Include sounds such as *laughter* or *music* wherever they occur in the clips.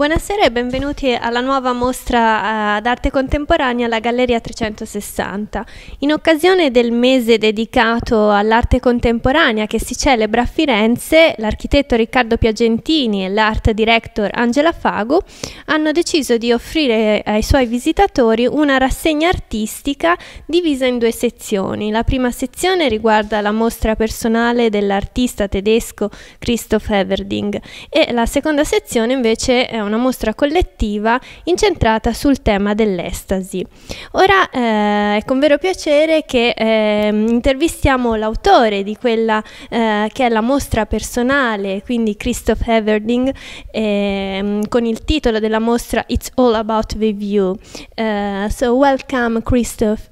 Buonasera e benvenuti alla nuova mostra uh, eh, d'arte contemporanea alla Galleria 360. In occasione del mese dedicato all'arte contemporanea che si celebra a Firenze, l'architetto Riccardo Piagentini e l'art director Angela Fago hanno deciso di offrire ai suoi visitatori una rassegna artistica divisa in due sezioni. La prima sezione riguarda la mostra personale dell'artista tedesco Christoph Everding e la seconda sezione invece è una una mostra collettiva incentrata sul tema dell'estasi. Ora eh, è con vero piacere che eh, intervistiamo l'autore di quella eh, che è la mostra personale, quindi Christoph Everding, ehm, con il titolo della mostra It's All About the View. Uh, so welcome Christoph.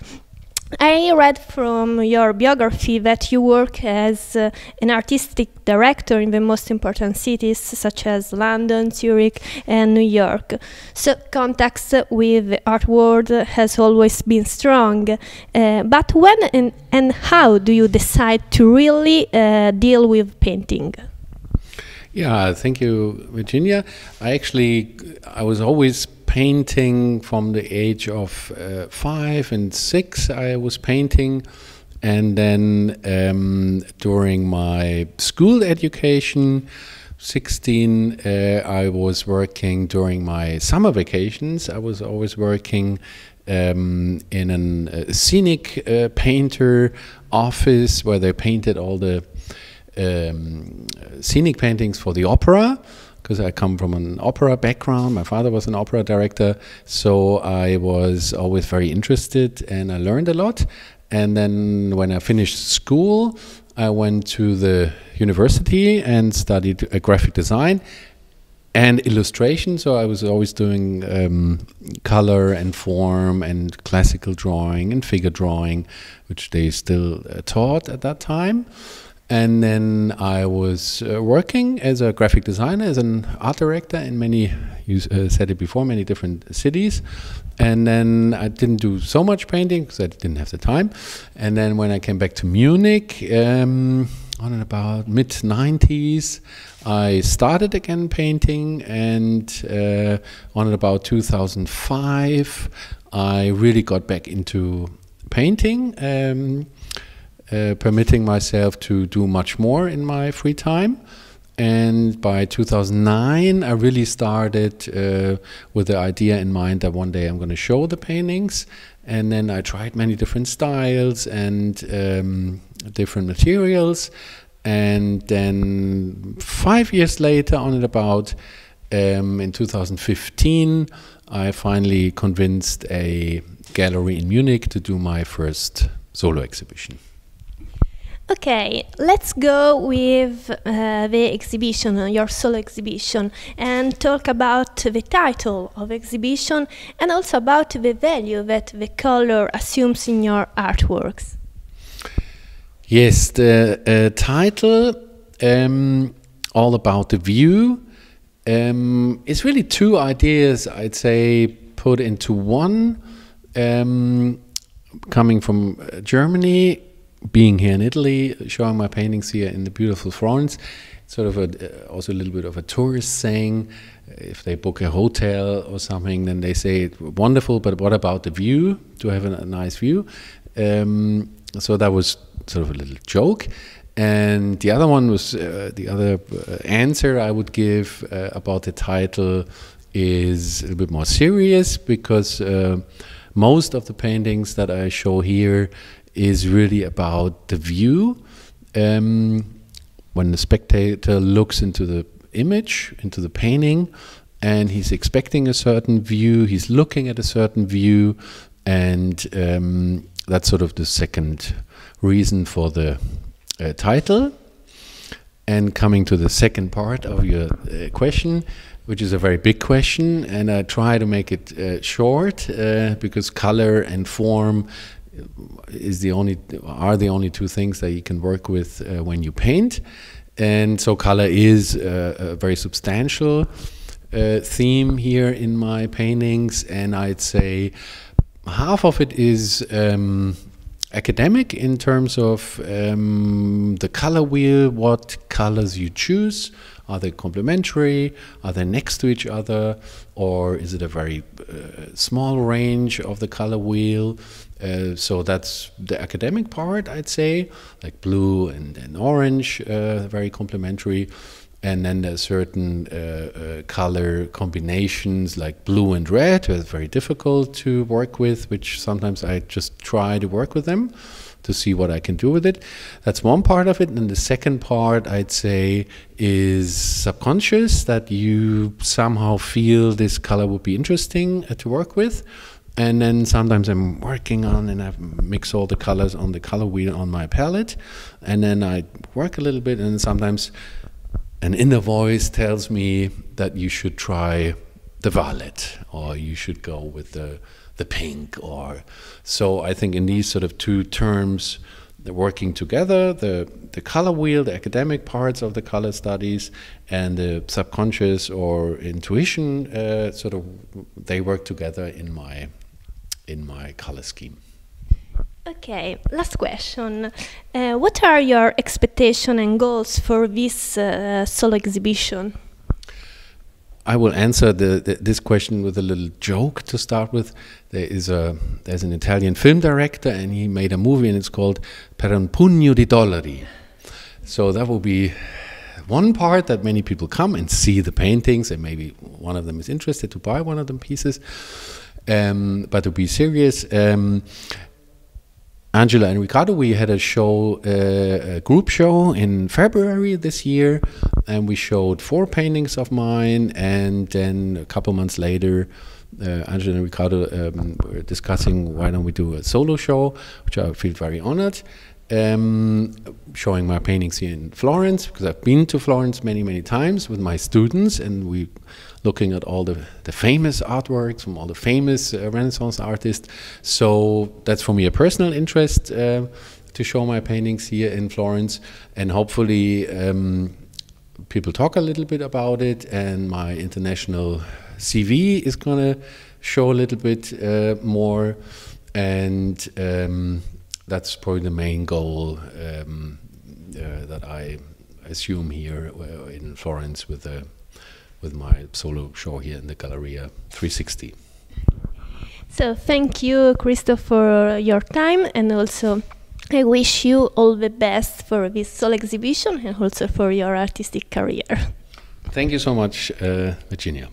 I read from your biography that you work as uh, an artistic director in the most important cities such as London, Zurich, and New York. So, contacts with the art world has always been strong. Uh, but when and, and how do you decide to really uh, deal with painting? Yeah, thank you, Virginia. I actually, I was always painting from the age of uh, five and six. I was painting, and then um, during my school education, 16, uh, I was working during my summer vacations. I was always working um, in an, a uh, scenic uh, painter office where they painted all the um, scenic paintings for the opera because I come from an opera background. My father was an opera director, so I was always very interested and I learned a lot. And then when I finished school, I went to the university and studied uh, graphic design and illustration. So I was always doing um, color and form and classical drawing and figure drawing, which they still uh, taught at that time. And then I was uh, working as a graphic designer, as an art director in many, you uh, said it before, many different cities. And then I didn't do so much painting because I didn't have the time. And then when I came back to Munich, um, on and about mid 90s, I started again painting. And uh, on and about 2005, I really got back into painting. Um, uh, permitting myself to do much more in my free time. And by 2009, I really started uh, with the idea in mind that one day I'm going to show the paintings. And then I tried many different styles and um, different materials. And then five years later, on and about, um, in 2015, I finally convinced a gallery in Munich to do my first solo exhibition. Okay, let's go with uh, the exhibition, uh, your solo exhibition, and talk about the title of exhibition and also about the value that the color assumes in your artworks. Yes, the uh, title, um, all about the view, um, it's really two ideas, I'd say, put into one. Um, coming from uh, Germany, being here in Italy, showing my paintings here in the beautiful Florence. sort of a, uh, also a little bit of a tourist saying. Uh, if they book a hotel or something, then they say, wonderful, but what about the view? Do I have a, nice view? Um, so that was sort of a little joke. And the other one was uh, the other uh, answer I would give uh, about the title is a little bit more serious because. Uh, most of the paintings that I show here is really about the view. Um, when the spectator looks into the image, into the painting, and he's expecting a certain view, he's looking at a certain view, and um, that's sort of the second reason for the uh, title. And coming to the second part of your uh, question, which is a very big question, and I try to make it uh, short uh, because color and form is the only are the only two things that you can work with uh, when you paint, and so color is uh, a very substantial uh, theme here in my paintings, and I'd say half of it is. Um, academic in terms of um, the color wheel, what colors you choose, are they complementary? Are they next to each other? Or is it a very uh, small range of the color wheel? Uh, so that's the academic part, I'd say, like blue and, and orange, uh, very complementary. And then there's certain uh, uh, color combinations like blue and red, are very difficult to work with, which sometimes I just try to work with them to see what I can do with it. That's one part of it. And the second part, I'd say, is subconscious that you somehow feel this color would be interesting uh, to work with and then sometimes I'm working on and I mix all the colors on the color wheel on my palette, and then I work a little bit, and sometimes an inner voice tells me that you should try the violet or you should go with the the pink or so i think in these sort of two terms the working together the the color wheel the academic parts of the color studies and the subconscious or intuition uh, sort of they work together in my in my color scheme Okay, last question. Uh, what are your expectations and goals for this uh, solo exhibition? I will answer the, the, this question with a little joke to start with. There is a there's an Italian film director, and he made a movie, and it's called Per un pugno di dollari. So that will be one part that many people come and see the paintings, and maybe one of them is interested to buy one of them pieces. Um, but to be serious, um, Angela and Ricardo, we had a show, uh, a group show in February this year and we showed four paintings of mine. And then a couple months later, uh, Angela and Ricardo um, were discussing why don't we do a solo show, which I feel very honored. Um, showing my paintings here in Florence because I've been to Florence many, many times with my students, and we looking at all the, the famous artworks from all the famous uh, Renaissance artists. So that's for me a personal interest uh, to show my paintings here in Florence, and hopefully. Um, people talk a little bit about it, and my international CV is going to show a little bit uh, more. And um, that's probably the main goal um, uh, that I assume here uh, in Florence with the with my solo show here in the Galleria 360. So thank you, Christoph, for your time and also I wish you all the best for this solo exhibition and also for your artistic career. Thank you so much, uh, Virginia.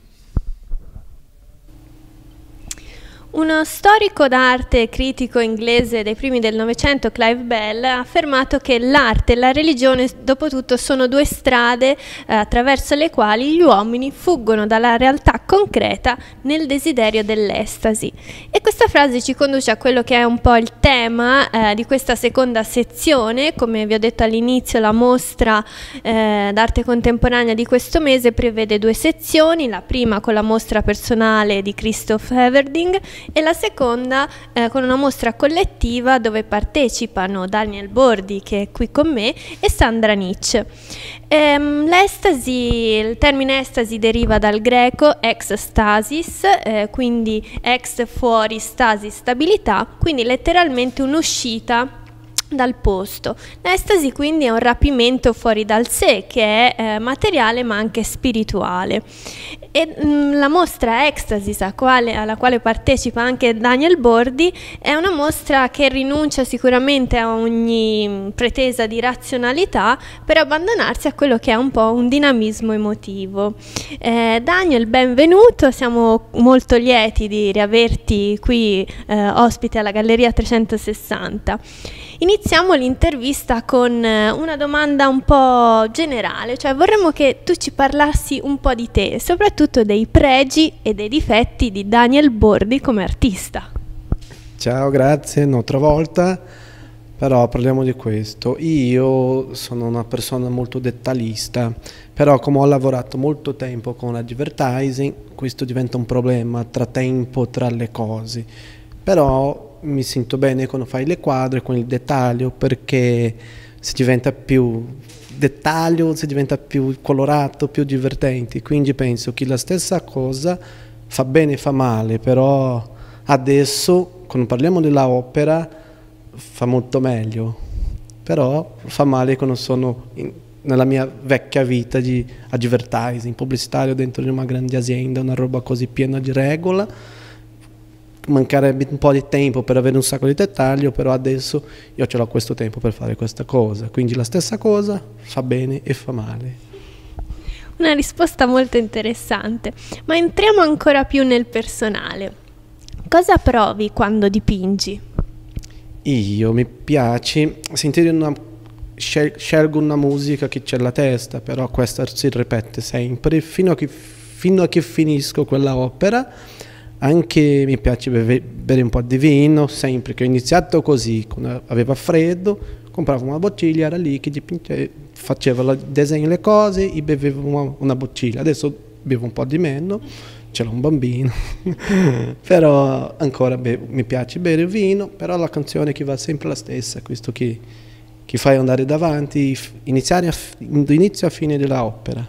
Uno storico d'arte e critico inglese dei primi del Novecento, Clive Bell, ha affermato che l'arte e la religione, dopo tutto, sono due strade eh, attraverso le quali gli uomini fuggono dalla realtà concreta nel desiderio dell'estasi. E questa frase ci conduce a quello che è un po' il tema eh, di questa seconda sezione, come vi ho detto all'inizio, la mostra eh, d'arte contemporanea di questo mese prevede due sezioni, la prima con la mostra personale di Christoph Everding e la seconda eh, con una mostra collettiva dove partecipano Daniel Bordi che è qui con me e Sandra Nietzsche. Ehm, l'estasi, il termine estasi deriva dal greco ex stasis, eh, quindi ex fuori stasi stabilità, quindi letteralmente un'uscita dal posto. L'estasi quindi è un rapimento fuori dal sé che è eh, materiale ma anche spirituale. E, mh, mm, la mostra Ecstasy alla quale partecipa anche Daniel Bordi è una mostra che rinuncia sicuramente a ogni mm, pretesa di razionalità per abbandonarsi a quello che è un po' un dinamismo emotivo. Eh, Daniel, benvenuto, siamo molto lieti di riaverti qui eh, ospite alla Galleria 360. Iniziamo l'intervista con eh, una domanda un po' generale, cioè vorremmo che tu ci parlassi un po' di te, soprattutto dei pregi e dei difetti di Daniel Bordi come artista. Ciao, grazie, un'altra volta, però parliamo di questo. Io sono una persona molto dettaglista, però come ho lavorato molto tempo con l'advertising, questo diventa un problema tra tempo, tra le cose. Però mi sento bene quando fai le quadre con il dettaglio perché si diventa più dettaglio, si diventa più colorato, più divertente. Quindi penso che la stessa cosa fa bene e fa male, però adesso quando parliamo della opera fa molto meglio, però fa male quando sono in, nella mia vecchia vita di advertising, pubblicitario dentro di una grande azienda, una roba così piena di regola mancare un po' di tempo per avere un sacco di dettaglio, però adesso io ce l'ho questo tempo per fare questa cosa. Quindi la stessa cosa fa bene e fa male. Una risposta molto interessante, ma entriamo ancora più nel personale. Cosa provi quando dipingi? Io mi piace sentire una scelgo una musica che c'è la testa, però questa si ripete sempre fino a che, fino a che finisco quella opera anche mi piace beve, bere un po' di vino, sempre che ho iniziato così, quando aveva freddo, compravo una bottiglia, era lì che dipinge, facevo il disegno le cose e bevevo una, una, bottiglia. Adesso bevo un po' di meno, ce un bambino, *laughs* però ancora bevo, mi piace bere il vino, però la canzone che va sempre la stessa, questo che, che fai andare davanti, iniziare dall'inizio a fine dell'opera.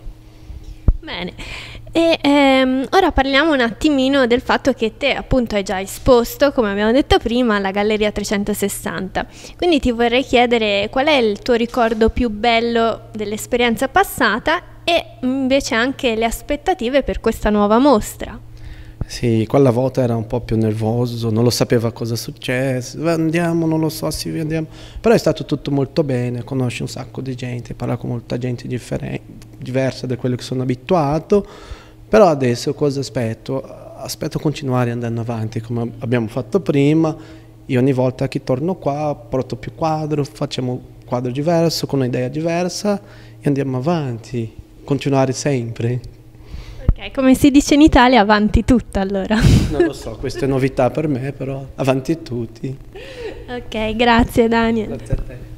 Bene. E ehm, ora parliamo un attimino del fatto che te appunto hai già esposto, come abbiamo detto prima, alla Galleria 360. Quindi ti vorrei chiedere qual è il tuo ricordo più bello dell'esperienza passata e invece anche le aspettative per questa nuova mostra. Sì, quella volta era un po' più nervoso, non lo sapeva cosa successo, andiamo, non lo so, sì, andiamo. Però è stato tutto molto bene, conosci un sacco di gente, parla con molta gente differen- diversa da quello che sono abituato però adesso cosa aspetto? Aspetto continuare andando avanti come abbiamo fatto prima e ogni volta che torno qua porto più quadro, facciamo un quadro diverso, con un'idea diversa e andiamo avanti, continuare sempre. Ok, come si dice in Italia, avanti tutta allora. Non lo so, questa è novità per me, però avanti tutti. Ok, grazie Daniel. Grazie a te.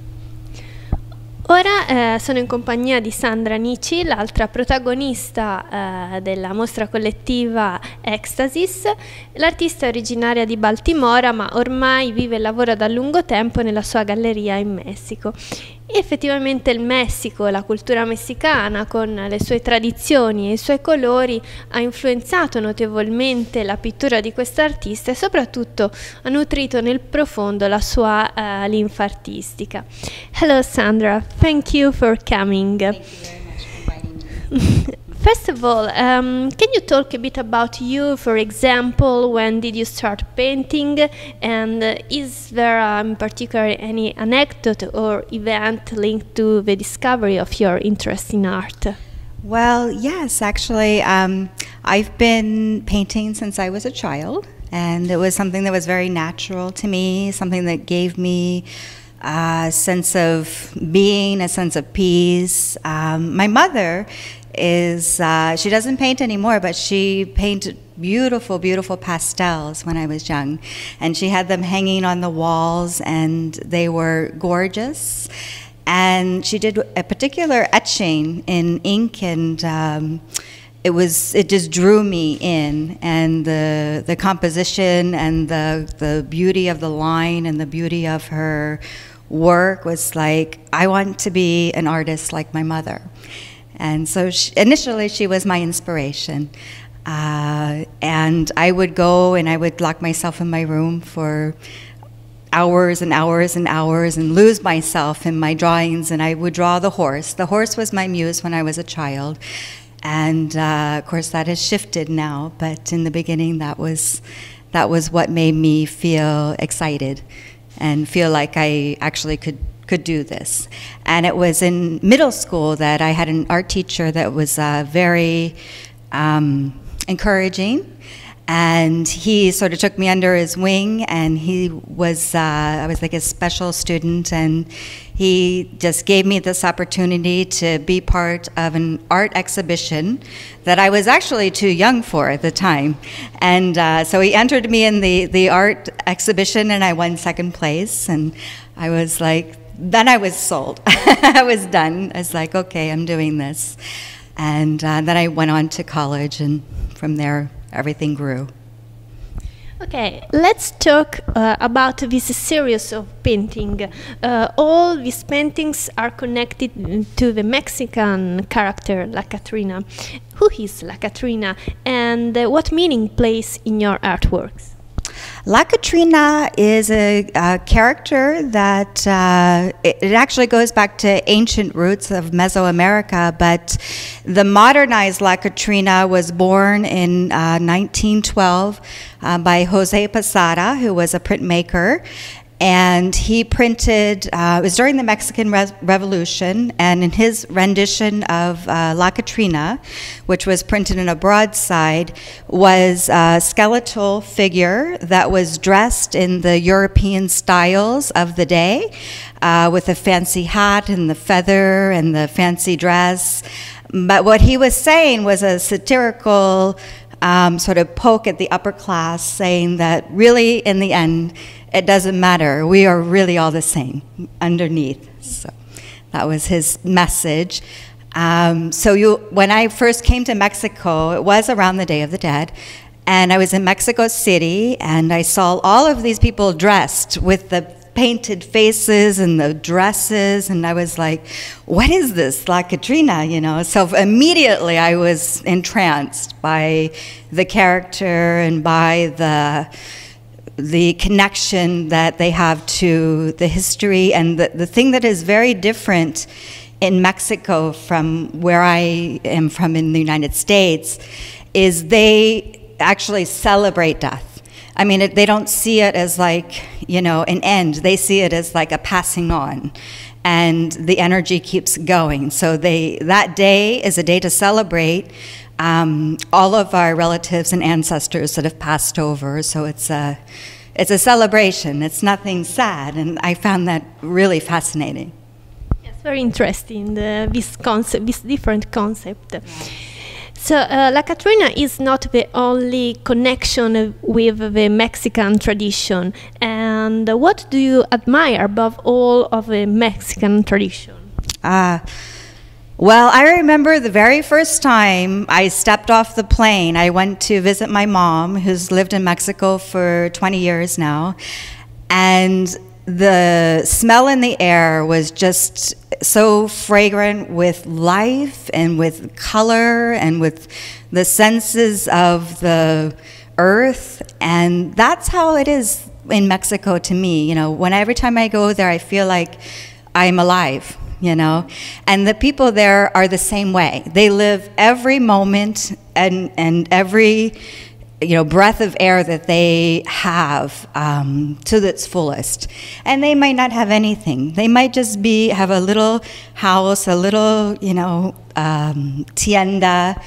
Ora eh, sono in compagnia di Sandra Nici, l'altra protagonista eh, della mostra collettiva Ecstasis. L'artista è originaria di Baltimora ma ormai vive e lavora da lungo tempo nella sua galleria in Messico. E effettivamente il Messico, la cultura messicana con le sue tradizioni e i suoi colori ha influenzato notevolmente la pittura di artista e soprattutto ha nutrito nel profondo la sua uh, linfa artistica. Hello Sandra, thank you for coming. Thank you *laughs* first of all, um, can you talk a bit about you? For example, when did you start painting, and uh, is there um, in particular any anecdote or event linked to the discovery of your interest in art? Well, yes, actually, um, I've been painting since I was a child, and it was something that was very natural to me, something that gave me a sense of being, a sense of peace. Um, my mother is uh, she doesn't paint anymore, but she painted beautiful, beautiful pastels when I was young. And she had them hanging on the walls, and they were gorgeous. And she did a particular etching in ink, and um, it was it just drew me in. And the the composition and the the beauty of the line and the beauty of her work was like, I want to be an artist like my mother. And so she, initially, she was my inspiration. Uh, and I would go and I would lock myself in my room for hours and hours and hours and lose myself in my drawings. And I would draw the horse. The horse was my muse when I was a child. And uh, of course, that has shifted now. But in the beginning, that was, that was what made me feel excited and feel like I actually could could do this. And it was in middle school that I had an art teacher that was uh, very um, encouraging. And he sort of took me under his wing, and he was, uh, I was like a special student, and he just gave me this opportunity to be part of an art exhibition that I was actually too young for at the time. And uh, so he entered me in the, the art exhibition, and I won second place, and I was like, then I was sold. *laughs* I was done. I was like, okay, I'm doing this. And uh, then I went on to college, and from there, everything grew. Okay, let's talk uh, about this series of painting. Uh, all these paintings are connected to the Mexican character La Catrina. Who is La Catrina, and uh, what meaning plays in your artworks? La Katrina is a, a character that uh, it, it, actually goes back to ancient roots of Mesoamerica, but the modernized La Katrina was born in uh, 1912 uh, by Jose Posada, who was a printmaker, and he printed, uh, it was during the Mexican Re Revolution, and in his rendition of uh, La Catrina, which was printed in a broadside, was a skeletal figure that was dressed in the European styles of the day uh, with a fancy hat and the feather and the fancy dress. But what he was saying was a satirical um, sort of poke at the upper class, saying that really, in the end, it doesn't matter. We are really all the same underneath. So that was his message. Um, so you, when I first came to Mexico, it was around the Day of the Dead, and I was in Mexico City, and I saw all of these people dressed with the painted faces and the dresses, and I was like, "What is this, La Katrina?" You know. So immediately I was entranced by the character and by the the connection that they have to the history and the, the thing that is very different in Mexico from where I am from in the United States is they actually celebrate death. I mean, it, they don't see it as like, you know, an end. They see it as like a passing on and the energy keeps going. So they, that day is a day to celebrate um, all of our relatives and ancestors that have passed over. So it's a, it's a celebration, it's nothing sad, and I found that really fascinating. It's very interesting, the, this concept, this different concept. Yeah. So uh, La Catrina is not the only connection with the Mexican tradition. And what do you admire above all of the Mexican tradition? Ah. Uh, well, I remember the very first time I stepped off the plane. I went to visit my mom, who's lived in Mexico for 20 years now. And the smell in the air was just so fragrant with life and with color and with the senses of the earth. And that's how it is in Mexico to me. You know, when every time I go there, I feel like I'm alive. You know, and the people there are the same way. They live every moment and and every you know, breath of air that they have um, to its fullest. And they might not have anything. They might just be have a little house, a little, you know, um, tienda,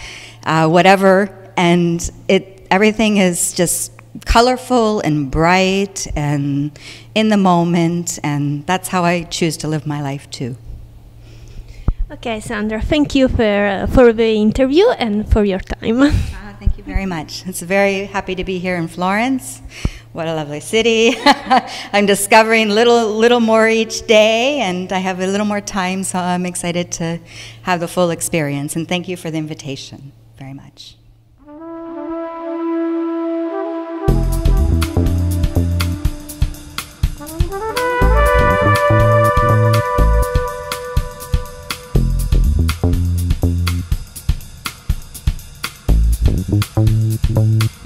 uh, whatever, and it everything is just colorful and bright and in the moment. And that's how I choose to live my life too. Okay, Sandra, thank you for uh, for the interview and for your time. *laughs* you very much. It's very happy to be here in Florence. What a lovely city. *laughs* I'm discovering little little more each day and I have a little more time so I'm excited to have the full experience and thank you for the invitation very much. Thank you.